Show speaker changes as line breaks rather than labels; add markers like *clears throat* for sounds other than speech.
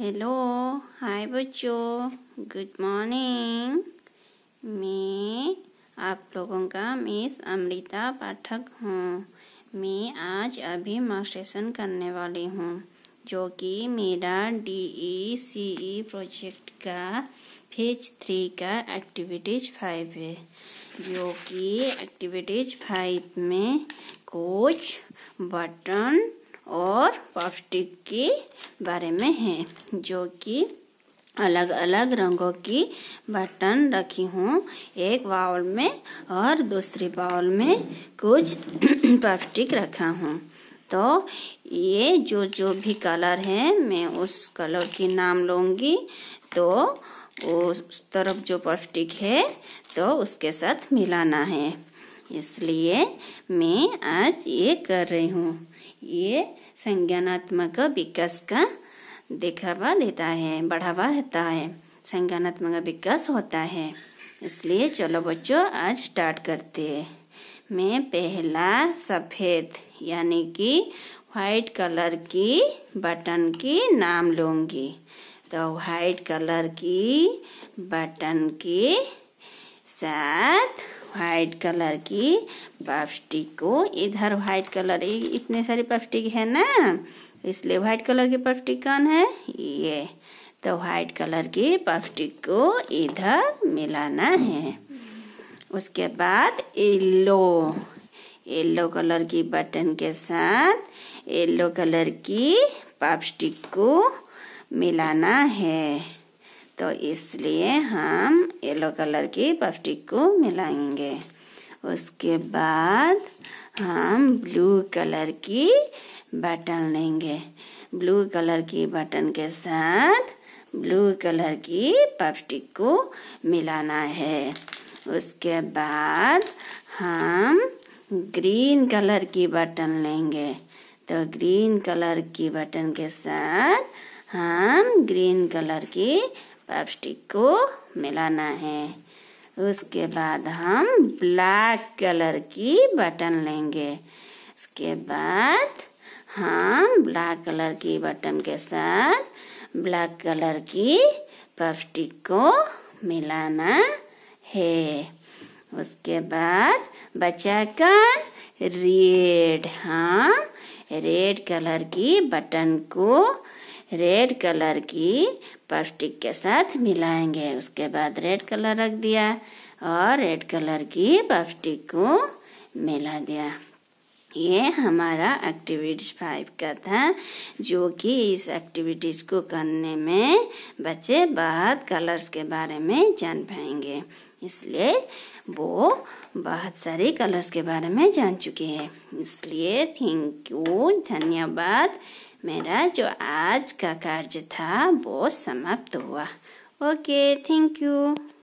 hello hi बच्चों good morning मैं आप लोगों का मिस अमृता पाठक हूँ मैं आज अभी मास्टेशन करने वाली हूँ जो कि मेरा D E C E project का फेज थ्री का एक्टिविटीज फाइव है जो कि एक्टिविटीज फाइव में कोच बटन और पॉपस्टिक के बारे में है जो कि अलग अलग रंगों की बटन रखी हूँ एक बाउल में और दूसरी बाउल में कुछ *clears throat* पॉपस्टिक रखा हूँ तो ये जो जो भी कलर है मैं उस कलर की नाम लूँगी तो उस तरफ जो पॉपस्टिक है तो उसके साथ मिलाना है इसलिए मैं आज ये कर रही हूँ ये संज्ञानात्मक विकास का दिखावा देता है बढ़ावा देता है संज्ञानात्मक विकास होता है इसलिए चलो बच्चों आज स्टार्ट करते हैं मैं पहला सफ़ेद यानी कि वाइट कलर की बटन की नाम लूंगी तो वाइट कलर की बटन की साथ व्हाइट कलर की पपस्टिक को इधर व्हाइट कलर इतने सारे पपस्टिक है ना इसलिए व्हाइट कलर की पपस्टिक कौन है ये तो व्हाइट कलर की पपस्टिक को इधर मिलाना है उसके बाद येलो येलो कलर की बटन के साथ येलो कलर की पपस्टिक को मिलाना है तो इसलिए हम येलो कलर की पफ्टी को मिलाएंगे उसके बाद हम ब्लू कलर की बटन लेंगे ब्लू कलर की बटन के साथ ब्लू कलर की पपस्टिक को मिलाना है उसके बाद हम ग्रीन कलर की बटन लेंगे तो ग्रीन कलर की बटन के साथ हम ग्रीन कलर की पपस्टिक को मिलाना है उसके बाद हम ब्लैक कलर की बटन लेंगे उसके बाद हम ब्लैक कलर की बटन के साथ ब्लैक कलर की पपस्टिक को मिलाना है उसके बाद बचा कर रेड हम हाँ, रेड कलर की बटन को रेड कलर की पॉपस्टिक के साथ मिलाएंगे उसके बाद रेड कलर रख दिया और रेड कलर की पॉपस्टिक को मिला दिया ये हमारा एक्टिविटीज फाइव का था जो कि इस एक्टिविटीज को करने में बच्चे बहुत कलर्स के बारे में जान पाएंगे इसलिए वो बहुत सारे कलर्स के बारे में जान चुके हैं इसलिए थैंक यू धन्यवाद मेरा जो आज का कार्य था वो समाप्त हुआ ओके थैंक यू